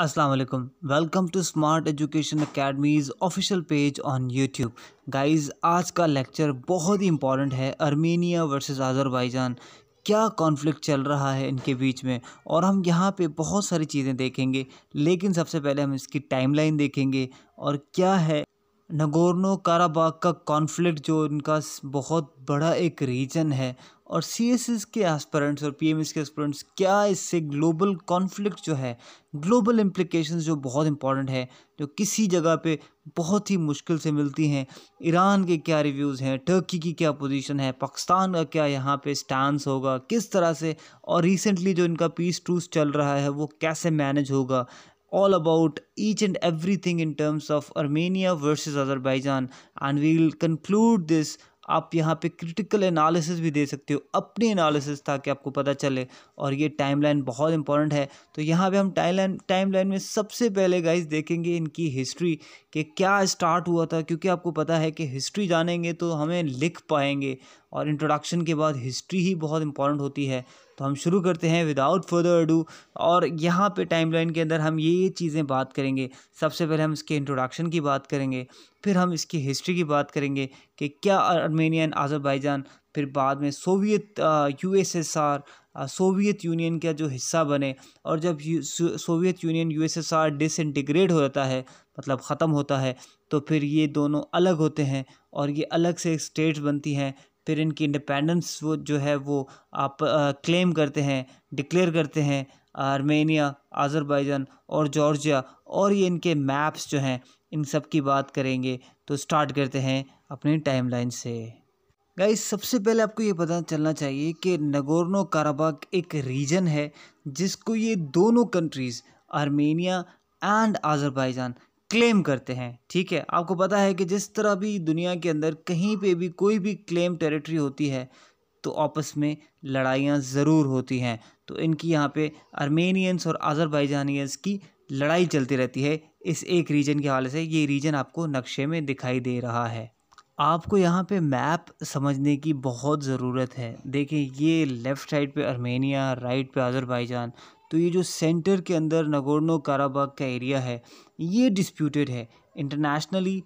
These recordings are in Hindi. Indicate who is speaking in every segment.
Speaker 1: Aslam welcome to smart education academy's official page on YouTube guys आज का लेक्चर बहुत ही इंपॉर्टेंट है अर्मेनिया वर्सेस आज़रबाईजान क्या कॉन्फ्लिक्ट चल रहा है इनके बीच में और हम यहाँ पे बहुत सारी चीज़ें देखेंगे लेकिन सबसे पहले हम इसकी टाइमलाइन देखेंगे और क्या है नगोरनो काराबाग का कॉन्फ्लिक्ट जो इनका बहुत बड़ा एक रीजन है और सी एस एस के एस्परेंट्स और पी एम एस के एस्परेंट्स क्या इससे ग्लोबल कॉन्फ्लिक्ट जो है ग्लोबल इम्प्लिकेशन जो बहुत इंपॉर्टेंट है जो किसी जगह पे बहुत ही मुश्किल से मिलती हैं ईरान के क्या रिव्यूज़ हैं टर्की की क्या पोजीशन है पाकिस्तान का क्या यहाँ पे स्टांस होगा किस तरह से और रिसेंटली जो इनका पीस टूस चल रहा है वो कैसे मैनेज होगा all about each and everything in terms of Armenia versus Azerbaijan and we'll conclude this आप यहाँ पे क्रिटिकल एनालिसिस भी दे सकते हो अपनी एनालिसिस ताकि आपको पता चले और ये टाइमलाइन बहुत इंपॉर्टेंट है तो यहाँ पे हम टाइम लाइन में सबसे पहले गाइज देखेंगे इनकी हिस्ट्री कि क्या स्टार्ट हुआ था क्योंकि आपको पता है कि हिस्ट्री जानेंगे तो हमें लिख पाएंगे और इंट्रोडक्शन के बाद हिस्ट्री ही बहुत इंपॉर्टेंट होती है तो हम शुरू करते हैं विदाउट फर्दर डू और यहाँ पे टाइमलाइन के अंदर हम ये ये चीज़ें बात करेंगे सबसे पहले हम इसके इंट्रोडक्शन की बात करेंगे फिर हम इसकी हिस्ट्री की बात करेंगे कि क्या आर्मेनिया एंड आज़रबाईजान फिर बाद में सोवियत यूएसएसआर सोवियत यूनियन का जो हिस्सा बने और जब सोवियत यूनियन यूएसएसआर एस हो जाता है मतलब ख़त्म होता है तो फिर ये दोनों अलग होते हैं और ये अलग से स्टेट्स बनती हैं फिर इनकी इंडिपेंडेंस वो जो है वो आप क्लेम करते हैं डिक्लेयर करते हैं आर्मेनिया आजरबाइजान और जॉर्जिया और ये इनके मैप्स जो हैं इन सब की बात करेंगे तो स्टार्ट करते हैं अपने टाइमलाइन से गाइस सबसे पहले आपको ये पता चलना चाहिए कि नगोर्नो काराबाग एक रीजन है जिसको ये दोनों countries Armenia and Azerbaijan claim करते हैं ठीक है आपको पता है कि जिस तरह भी दुनिया के अंदर कहीं पे भी कोई भी क्लेम टेरिटरी होती है तो आपस में लड़ाइयाँ ज़रूर होती हैं तो इनकी यहाँ पे आर्मेनियंस और आज़रबाईजानियंस की लड़ाई चलती रहती है इस एक रीजन के हवाले से ये रीजन आपको नक्शे में दिखाई दे रहा है आपको यहाँ पे मैप समझने की बहुत ज़रूरत है देखिए ये लेफ़्ट साइड पे आर्मेनिया राइट पे आज़रबाईजान तो ये जो सेंटर के अंदर नगोर्नो काराबाग का एरिया है ये डिस्प्यूटेड है इंटरनेशनली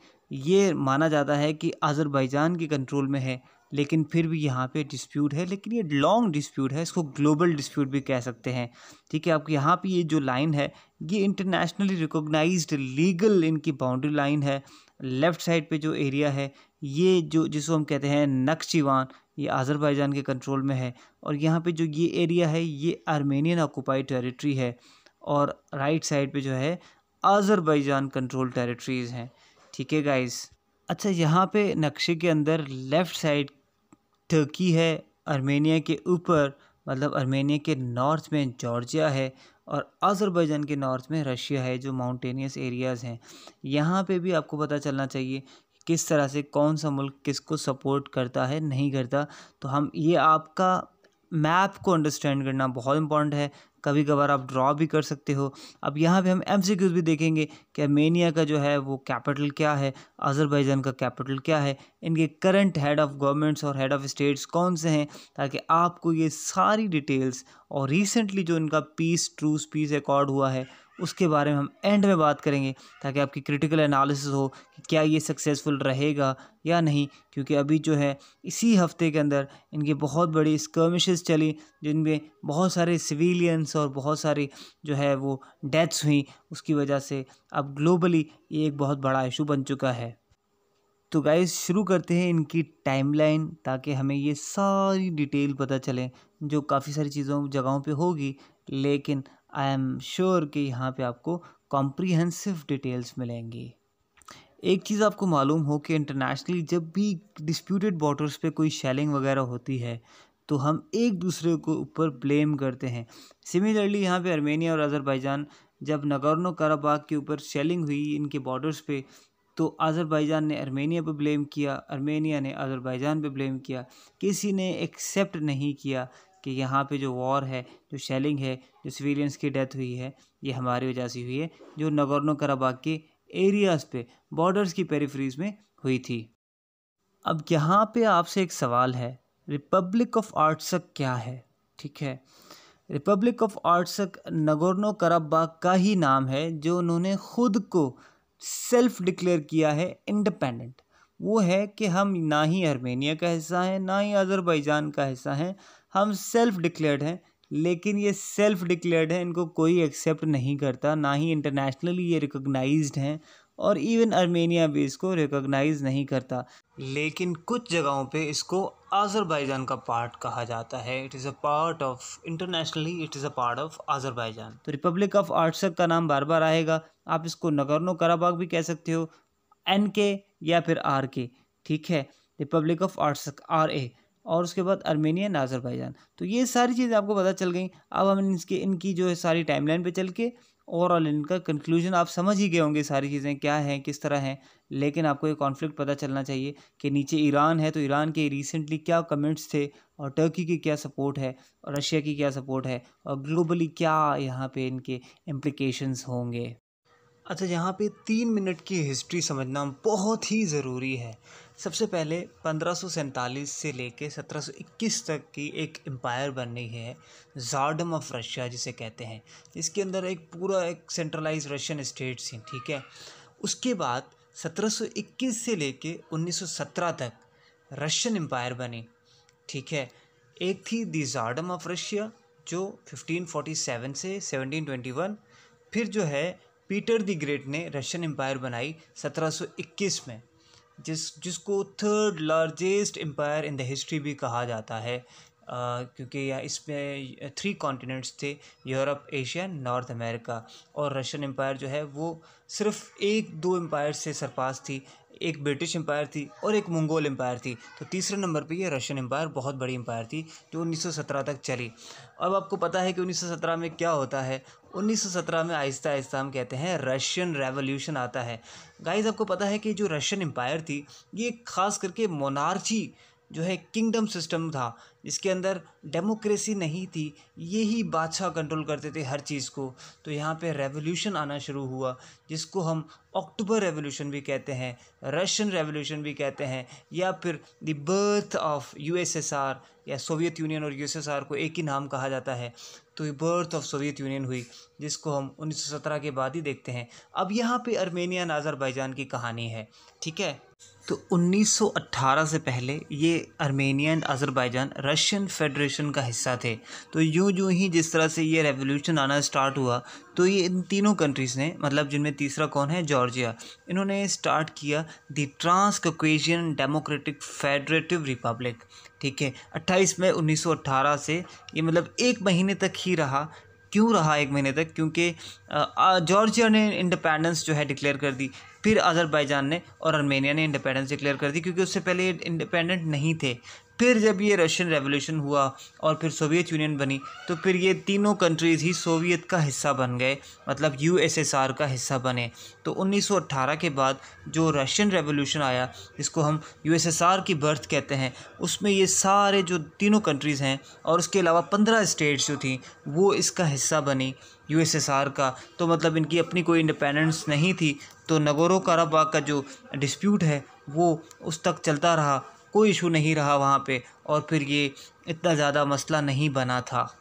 Speaker 1: ये माना जाता है कि आज़रबाईजान के कंट्रोल में है लेकिन फिर भी यहाँ पे डिस्प्यूट है लेकिन ये लॉन्ग डिस्प्यूट है इसको ग्लोबल डिस्प्यूट भी कह सकते हैं ठीक है आपके यहाँ पे ये जो लाइन है ये इंटरनेशनली रिकॉग्नाइज्ड लीगल इनकी बाउंड्री लाइन है लेफ़्ट साइड पे जो एरिया है ये जो जिसको हम कहते हैं नक्शीवान ये आज़रबाईजान के कंट्रोल में है और यहाँ पे जो ये एरिया है ये आर्मेनियन ऑक्यूपाइड टेरिटरी है और राइट साइड पे जो है आज़रबाईजान कंट्रोल टेरिटरीज़ हैं ठीक है गाइस अच्छा यहाँ पे नक्शे के अंदर लेफ़्ट साइड टर्की है आर्मेनिया के ऊपर मतलब आर्मेनिया के नॉर्थ में जॉर्जिया है और आज़रबाईजान के नॉर्थ में रशिया है जो माउंटेनियस एरियाज़ हैं यहाँ पे भी आपको पता चलना चाहिए किस तरह से कौन सा मुल्क किसको सपोर्ट करता है नहीं करता तो हम ये आपका मैप को अंडरस्टैंड करना बहुत इंपॉर्टेंट है कभी कभार आप ड्रॉ भी कर सकते हो अब यहाँ पे हम एम भी देखेंगे कि अर्मेनिया का जो है वो कैपिटल क्या है अजरबैजान का कैपिटल क्या है इनके करंट हेड ऑफ़ गवर्नमेंट्स और हेड ऑफ़ स्टेट्स कौन से हैं ताकि आपको ये सारी डिटेल्स और रिसेंटली जो इनका पीस ट्रूस पीस एकॉर्ड हुआ है उसके बारे में हम एंड में बात करेंगे ताकि आपकी क्रिटिकल एनालिसिस हो कि क्या ये सक्सेसफुल रहेगा या नहीं क्योंकि अभी जो है इसी हफ्ते के अंदर इनकी बहुत बड़ी स्कर्मिशेस चली जिनमें बहुत सारे सिविलियंस और बहुत सारी जो है वो डेथ्स हुई उसकी वजह से अब ग्लोबली ये एक बहुत बड़ा इशू बन चुका है तो गाइस शुरू करते हैं इनकी टाइमलाइन ताकि हमें ये सारी डिटेल पता चले जो काफ़ी सारी चीज़ों जगहों पे होगी लेकिन आई एम श्योर कि यहाँ पे आपको कॉम्प्रीहेंसिव डिटेल्स मिलेंगी एक चीज़ आपको मालूम हो कि इंटरनेशनली जब भी डिस्प्यूटेड बॉर्डर्स पे कोई शेलिंग वगैरह होती है तो हम एक दूसरे को ऊपर ब्लेम करते हैं सिमिलरली यहाँ पे आर्मेनिया और अज़रबैजान जब नगरनो कराबाग के ऊपर शेलिंग हुई इनके बॉर्डर्स पे तो अज़रबैजान ने आर्मेनिया पे ब्लेम किया आर्मेनिया ने अज़रबैजान पे ब्लेम किया किसी ने एक्सेप्ट नहीं किया कि यहाँ पे जो वॉर है जो शेलिंग है जो सिविलियंस की डेथ हुई है ये हमारी वजह से हुई है जो नगोर्नो कराबाग के एरियाज़ पे बॉर्डर्स की पेरीफ्रीज में हुई थी अब यहाँ पे आपसे एक सवाल है रिपब्लिक ऑफ आर्टसक क्या है ठीक है republic of Artsakh Nagorno Karabakh का ही नाम है जो उन्होंने खुद को सेल्फ डिक्लेयर किया है इंडिपेंडेंट वो है कि हम ना ही आर्मेनिया का हिस्सा हैं ना ही अज़रबैजान का हिस्सा हैं हम सेल्फ डिक्लेयर्ड हैं लेकिन ये सेल्फ डिक्लेयर्ड हैं इनको कोई एक्सेप्ट नहीं करता ना ही इंटरनेशनली ये रिकोगनाइज हैं और इवन आर्मेनिया भी इसको रिकोगनाइज नहीं करता लेकिन कुछ जगहों पे इसको आज़रबाईजान का पार्ट कहा जाता है it is a part of internationally it is a part of Azerbaijan तो रिपब्लिक ऑफ आर्टसक का नाम बार बार आएगा आप इसको नगरनो कराबाग भी कह सकते हो एन के या फिर आर के ठीक है रिपब्लिक ऑफ आर्टसक आर ए और उसके बाद नाजर भाईजान तो ये सारी चीज़ें आपको पता चल गई अब हम इसके इनकी जो है सारी टाइमलाइन पे चल के ओवरऑल इनका कंक्लूजन आप समझ ही गए होंगे सारी चीज़ें क्या हैं किस तरह हैं लेकिन आपको ये कॉन्फ्लिक्ट पता चलना चाहिए कि नीचे ईरान है तो ईरान के रिसेंटली क्या कमेंट्स थे और टर्की की क्या सपोर्ट है और रशिया की क्या सपोर्ट है और ग्लोबली क्या यहाँ पे इनके इम्प्लिकेशंस होंगे अच्छा यहाँ पे तीन मिनट की हिस्ट्री समझना बहुत ही ज़रूरी है सबसे पहले पंद्रह से लेके 1721 तक की एक एम्पायर बन रही है जार्डम ऑफ रशिया जिसे कहते हैं इसके अंदर एक पूरा एक सेंट्रलाइज रशियन स्टेट थी ठीक है उसके बाद 1721 से लेके 1917 तक रशियन एम्पायर बनी ठीक है एक थी दी जार्डम ऑफ रशिया जो 1547 से 1721 फिर जो है पीटर दी ग्रेट ने रशियन एम्पायर बनाई 1721 में जिस जिसको third largest empire in the history भी कहा जाता है आ, क्योंकि यह इसमें थ्री कॉन्टिनेंट्स थे यूरोप एशिया नॉर्थ अमेरिका और रशियन एम्पायर जो है वो सिर्फ एक दो एम्पायर से सरपास थी एक ब्रिटिश एम्पायर थी और एक मंगोल एम्पायर थी तो तीसरे नंबर पे ये रशियन एम्पायर बहुत बड़ी एम्पायर थी जो 1917 तक चली अब आपको पता है कि 1917 में क्या होता है 1917 में आहिस्ता आहिस्ता हम कहते हैं रशियन रेवोल्यूशन आता है गाइस आपको पता है कि जो रशियन एम्पायर थी ये खास करके मोनार्ची जो है किंगडम सिस्टम था इसके अंदर डेमोक्रेसी नहीं थी ये ही बादशाह कंट्रोल करते थे हर चीज़ को तो यहाँ पे रेवोल्यूशन आना शुरू हुआ जिसको हम अक्टूबर रेवोल्यूशन भी कहते हैं रशियन रेवोल्यूशन भी कहते हैं या फिर द बर्थ ऑफ यूएसएसआर या सोवियत यूनियन और यूएसएसआर को एक ही नाम कहा जाता है तो बर्थ ऑफ सोवियत यूनियन हुई जिसको हम उन्नीस के बाद ही देखते हैं अब यहाँ पर अर्मेनिया नाजरबाईजान की कहानी है ठीक है तो 1918 से पहले ये आर्मेनियन अज़रबैजान रशियन फेडरेशन का हिस्सा थे तो यूं यूं ही जिस तरह से ये रेवोल्यूशन आना स्टार्ट हुआ तो ये इन तीनों कंट्रीज़ ने मतलब जिनमें तीसरा कौन है जॉर्जिया इन्होंने स्टार्ट किया the trans democratic federative republic ठीक है 28 मई 1918 से ये मतलब एक महीने तक ही रहा क्यों रहा एक महीने तक क्योंकि जॉर्जिया ने इंडिपेंडेंस जो है डिक्लेयर कर दी फिर अज़रबैजान ने और आर्मेनिया ने इंडिपेंडेंस डिक्लेयर कर दी क्योंकि उससे पहले ये इंडिपेंडेंट नहीं थे फिर जब ये रशियन रेवोल्यूशन हुआ और फिर सोवियत यूनियन बनी तो फिर ये तीनों कंट्रीज़ ही सोवियत का हिस्सा बन गए मतलब यूएसएसआर का हिस्सा बने तो 1918 के बाद जो रशियन रेवोल्यूशन आया जिसको हम यूएसएसआर की बर्थ कहते हैं उसमें ये सारे जो तीनों कंट्रीज़ हैं और उसके अलावा पंद्रह स्टेट्स जो थी वो इसका हिस्सा बनी यूएसएसआर का तो मतलब इनकी अपनी कोई इंडिपेंडेंस नहीं थी तो नगोरो काराबाग का जो डिस्प्यूट है वो उस तक चलता रहा कोई इशू नहीं रहा वहाँ पे और फिर ये इतना ज़्यादा मसला नहीं बना था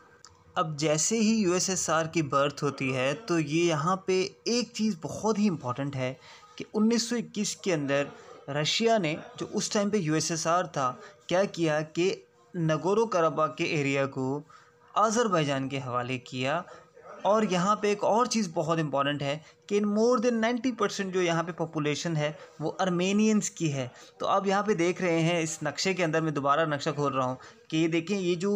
Speaker 1: अब जैसे ही यूएसएसआर की बर्थ होती है तो ये यहाँ पे एक चीज़ बहुत ही इम्पॉर्टेंट है कि 1921 के अंदर रशिया ने जो उस टाइम पे यूएसएसआर था क्या किया कि नगोरो कराबा के एरिया को आज़रबैजान के हवाले किया और यहाँ पे एक और चीज़ बहुत इम्पॉर्टेंट है कि in more than ninety percent जो यहाँ पे पॉपुलेशन है वो अर्मेनियंस की है तो आप यहाँ पे देख रहे हैं इस नक्शे के अंदर मैं दोबारा नक्शा खोल रहा हूँ कि ये देखें ये जो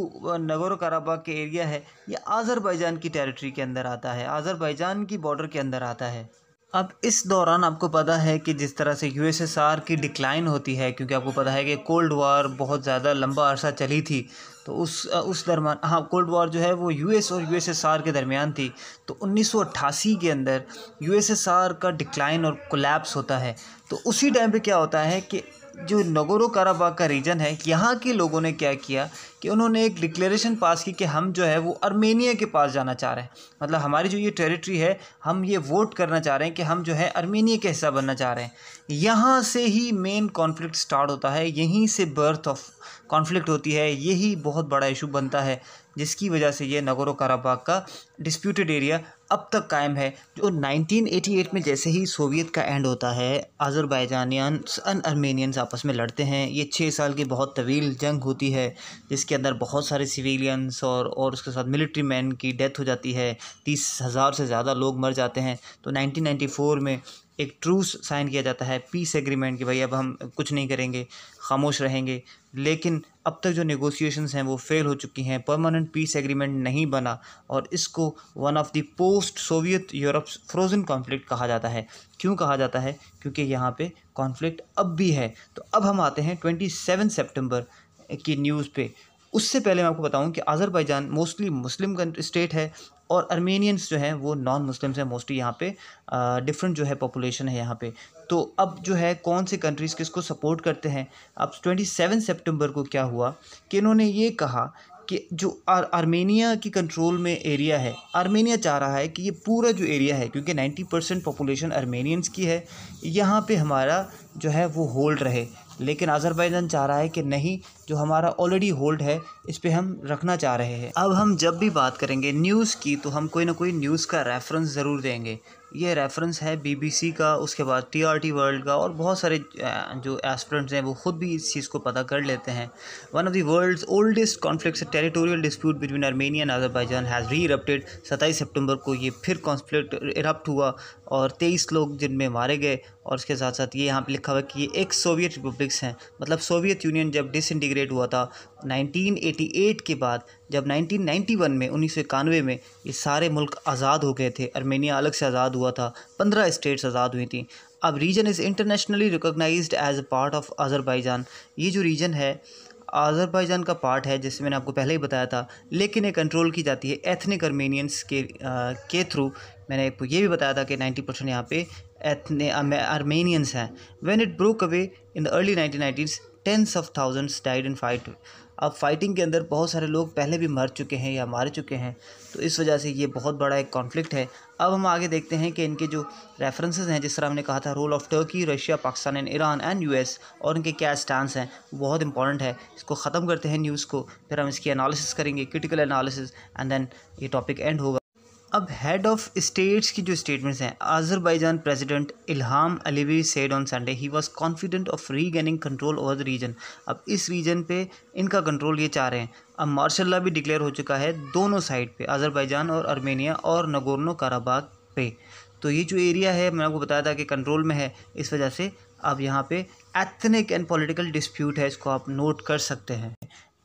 Speaker 1: नगर कराबा के एरिया है ये आज़रबाईजान की टेरिटरी के अंदर आता है आज़रबाईजान की बॉर्डर के अंदर आता है अब इस दौरान आपको पता है कि जिस तरह से यूएसएसआर की डिक्लाइन होती है क्योंकि आपको पता है कि कोल्ड वार बहुत ज़्यादा लंबा अरसा चली थी तो उस उस दरमान हाँ कोल्ड वॉर जो है वो यूएस और यूएसएसआर के दरमियान थी तो 1988 के अंदर यूएसएसआर का डिक्लाइन और कोलेप्स होता है तो उसी टाइम पे क्या होता है कि जो नगोरो काराबाग का रीजन है यहाँ के लोगों ने क्या किया कि उन्होंने एक डिक्लेरेशन पास की कि हम जो है वो अर्मेनिया के पास जाना चाह रहे हैं मतलब हमारी जो ये टेरिटरी है हम ये वोट करना चाह रहे हैं कि हम जो है अर्मेनिया का हिस्सा बनना चाह रहे हैं यहाँ से ही मेन कॉन्फ्लिक्ट स्टार्ट होता है यहीं से बर्थ ऑफ कॉन्फ्लिक्ट होती है यही बहुत बड़ा इशू बनता है जिसकी वजह से ये नगोरो काराबाग का डिस्प्यूटेड एरिया अब तक कायम है जो 1988 में जैसे ही सोवियत का एंड होता है आज़रबाईजानियंस अन अर्मेनियंस आपस में लड़ते हैं ये छः साल की बहुत तवील जंग होती है जिसके अंदर बहुत सारे सिविलियंस और और उसके साथ मिलिट्री मैन की डेथ हो जाती है तीस हज़ार से ज़्यादा लोग मर जाते हैं तो 1994 में एक ट्रूस साइन किया जाता है पीस एग्रीमेंट कि भाई अब हम कुछ नहीं करेंगे खामोश रहेंगे लेकिन अब तक जो नेगोशिएशंस हैं वो फ़ेल हो चुकी हैं परमानेंट पीस एग्रीमेंट नहीं बना और इसको one of the post Soviet Europe frozen conflict कहा जाता है क्यों कहा जाता है क्योंकि यहाँ पे कॉन्फ्लिक्ट अब भी है तो अब हम आते हैं ट्वेंटी सेवन सेप्टेम्बर की न्यूज़ पे उससे पहले मैं आपको बताऊँ कि आज़रबाईजान मोस्टली मुस्लिम स्टेट है और अर्मेनियंस जो हैं वो नॉन मुस्लिम्स हैं मोस्टली यहाँ पे डिफरेंट जो है पॉपुलेशन है यहाँ पे तो अब जो है कौन से कंट्रीज़ किसको सपोर्ट करते हैं अब ट्वेंटी सेवन सेप्टेम्बर को क्या हुआ कि इन्होंने ये कहा कि जो आर, आर्मेनिया की कंट्रोल में एरिया है आर्मेनिया चाह रहा है कि ये पूरा जो एरिया है क्योंकि नाइन्टी परसेंट पॉपुलेशन आर्मेनियंस की है यहाँ पे हमारा जो है वो होल्ड रहे लेकिन आज़रबैजान चाह रहा है कि नहीं जो हमारा ऑलरेडी होल्ड है इस पर हम रखना चाह रहे हैं अब हम जब भी बात करेंगे न्यूज़ की तो हम कोई ना कोई न्यूज़ का रेफरेंस ज़रूर देंगे ये रेफरेंस है बीबीसी का उसके बाद टीआरटी वर्ल्ड का और बहुत सारे जो एस्परेंट्स हैं वो ख़ुद भी इस चीज़ को पता कर लेते हैं one of the world's oldest conflict territorial dispute between Armenia and Azerbaijan has reerupted सत्ताईस सितंबर को ये फिर कॉन्फ्लिक्ट इरप्ट हुआ और तेईस लोग जिनमें मारे गए और उसके साथ साथ ये यहाँ पर लिखा हुआ कि ये एक सोवियत रिपब्लिक्स हैं मतलब सोवियत यूनियन जब डिसइंटीग्रेट क्रिएट हुआ था 1988 के बाद जब 1991 में उन्नीस में ये सारे मुल्क आज़ाद हो गए थे अर्मेनिया अलग से आज़ाद हुआ था पंद्रह स्टेट्स आज़ाद हुई थी अब region is internationally recognised as a part of Azerbaijan ये जो रीजन है आज़रबाईजान का पार्ट है जैसे मैंने आपको पहले ही बताया था लेकिन ये कंट्रोल की जाती है एथनिक अर्मेनियंस के आ, के थ्रू मैंने आपको ये भी बताया था कि 90 परसेंट यहाँ पे एथने अर्मेनियंस हैं when it broke away in the early nineteen tens of thousands died in fight अब फाइटिंग के अंदर बहुत सारे लोग पहले भी मर चुके हैं या मारे चुके हैं तो इस वजह से ये बहुत बड़ा एक कॉन्फ्लिक्ट है अब हम आगे देखते हैं कि इनके जो रेफरेंसेस हैं जिस तरह हमने कहा था role of Turkey Russia Pakistan and Iran and US और इनके क्या स्टांस हैं बहुत इंपॉर्टेंट है इसको ख़त्म करते हैं न्यूज़ को फिर हम इसकी एनालिसिस करेंगे क्रिटिकल एनालिसिस एंड देन ये टॉपिक एंड होगा अब हेड ऑफ स्टेट्स की जो स्टेटमेंट्स हैं Azerbaijan president Ilham Aliyev said on Sunday he was confident of regaining control over the region अब इस रीजन पे इनका कंट्रोल ये चाह रहे हैं अब मार्शल भी डिक्लेयर हो चुका है दोनों साइड पे आज़रबाईजान और आर्मेनिया और नगोरनो काराबाग पे तो ये जो एरिया है मैंने आपको बताया था कि कंट्रोल में है इस वजह से अब यहाँ पर एथनिक एंड पोलिटिकल डिस्प्यूट है इसको आप नोट कर सकते हैं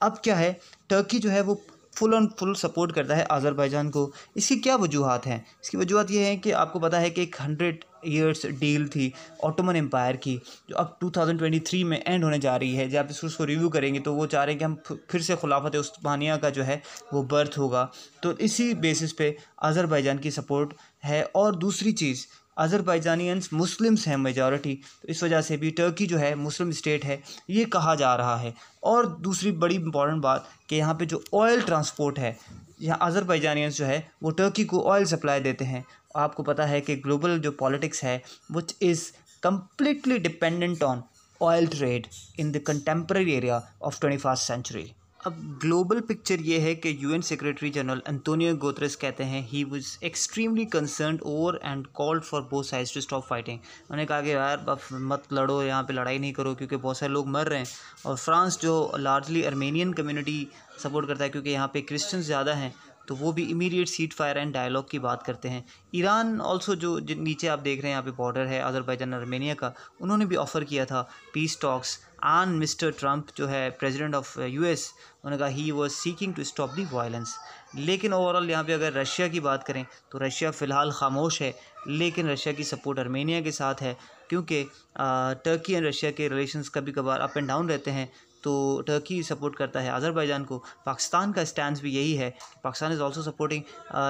Speaker 1: अब क्या है टर्की जो है वो फुल ऑन फुल सपोर्ट करता है आज़रबाईजान को इसकी क्या वजूहत हैं इसकी वजूहत यह है कि आपको पता है कि एक हंड्रेड ईयर्स डील थी ऑटोमन एम्पायर की जो अब 2023 में एंड होने जा रही है जब आप इसको उसको रिव्यू करेंगे तो वो चाह रहे हैं कि हम फिर से खिलाफत उस्मानिया का जो है वो बर्थ होगा तो इसी बेसिस पे आज़रबाईजान की सपोर्ट है और दूसरी चीज़ अज़रबैजानियंस मुस्लिम्स हैं मेजॉरिटी तो इस वजह से भी टर्की जो है मुस्लिम स्टेट है ये कहा जा रहा है और दूसरी बड़ी इंपॉर्टेंट बात कि यहाँ पे जो ऑयल ट्रांसपोर्ट है यहाँ अज़रबैजानियंस जो है वो टर्की को ऑयल सप्लाई देते हैं आपको पता है कि ग्लोबल जो पॉलिटिक्स है which is completely dependent on oil trade in the contemporary area of twenty first century अब ग्लोबल पिक्चर ये है कि UN secretary general Antonio Guterres कहते हैं he was extremely concern over and called for both sides to stop fighting उन्होंने कहा कि यार अब मत लड़ो यहाँ पे लड़ाई नहीं करो क्योंकि बहुत सारे लोग मर रहे हैं और फ्रांस जो लार्जली अर्मेनियन कम्युनिटी सपोर्ट करता है क्योंकि यहाँ पे क्रिश्चन ज़्यादा हैं तो वो भी immediate ceasefire and dialogue की बात करते हैं ईरान ऑल्सो जो नीचे आप देख रहे हैं यहाँ पे बॉर्डर है अजरबैजान आर्मेनिया का उन्होंने भी ऑफ़र किया था peace talks on mister Trump जो है प्रेसिडेंट ऑफ यूएस उन्होंने कहा he was seeking to stop the violence लेकिन ओवरऑल यहाँ पे अगर रशिया की बात करें तो रशिया फ़िलहाल खामोश है लेकिन रशिया की सपोर्ट आर्मेनिया के साथ है क्योंकि टर्की एंड रशिया के रिलेशंस कभी कभार अप एंड डाउन रहते हैं तो टर्की सपोर्ट करता है अज़रबैजान को पाकिस्तान का स्टैंड भी यही है कि पाकिस्तान इज़ ऑल्सो सपोर्टिंग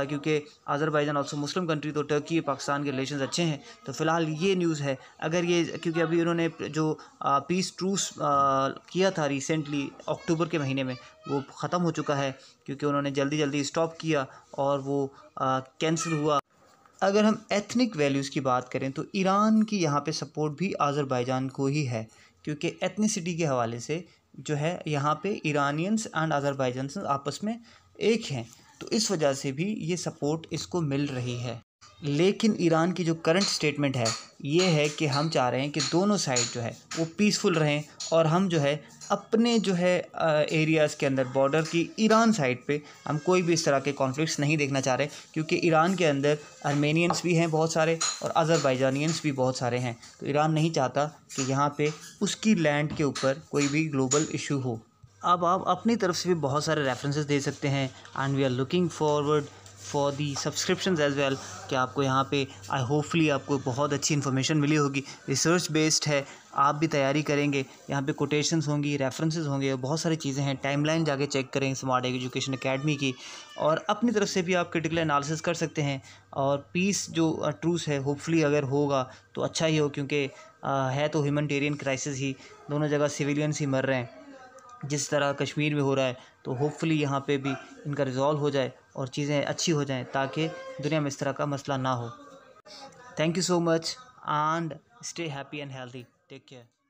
Speaker 1: क्योंकि अज़रबैजान ऑल्सो मुस्लिम कंट्री तो टर्की पाकिस्तान के रिलेशन अच्छे हैं तो फ़िलहाल ये न्यूज़ है अगर ये क्योंकि अभी उन्होंने जो पीस ट्रूस किया था रिसेंटली अक्टूबर के महीने में वो ख़त्म हो चुका है क्योंकि उन्होंने जल्दी जल्दी स्टॉप किया और वो कैंसिल हुआ अगर हम एथनिक वैल्यूज़ की बात करें तो ईरान की यहाँ पे सपोर्ट भी आज़रबाईजान को ही है क्योंकि एथनिसिटी के हवाले से जो है यहाँ पे ईरानियंस एंड अज़रबैजान आपस में एक हैं तो इस वजह से भी ये सपोर्ट इसको मिल रही है लेकिन ईरान की जो करंट स्टेटमेंट है ये है कि हम चाह रहे हैं कि दोनों साइड जो है वो पीसफुल रहें और हम जो है अपने जो है एरियाज़ के अंदर बॉर्डर की ईरान साइड पे हम कोई भी इस तरह के कॉन्फ्लिक्ट्स नहीं देखना चाह रहे क्योंकि ईरान के अंदर आर्मेनियंस भी हैं बहुत सारे और अज़रबैजानियंस भी बहुत सारे हैं तो ईरान नहीं चाहता कि यहाँ पर उसकी लैंड के ऊपर कोई भी ग्लोबल इशू हो अब आप अपनी तरफ से भी बहुत सारे रेफरेंसेस दे सकते हैं and we are looking forward for the subscription as well कि आपको यहाँ पे आई होपफुली आपको बहुत अच्छी इन्फॉर्मेशन मिली होगी रिसर्च बेस्ड है आप भी तैयारी करेंगे यहाँ पे कोटेशंस होंगी रेफरेंसेस होंगे बहुत सारी चीज़ें हैं टाइमलाइन जाके चेक करें स्मार्ट एजुकेशन अकेडमी की और अपनी तरफ से भी आप क्रिटिकल एनालिसिस कर सकते हैं और पीस जो ट्रूस uh, है होपफुली अगर होगा तो अच्छा ही हो क्योंकि uh, है तो ह्यूमनटेरियन क्राइसिस ही दोनों जगह सिविलियंस ही मर रहे हैं जिस तरह कश्मीर में हो रहा है तो होपफुली यहाँ पे भी इनका रिजॉल्व हो जाए और चीज़ें अच्छी हो जाएं ताकि दुनिया में इस तरह का मसला ना हो thank you so much and stay happy and healthy take care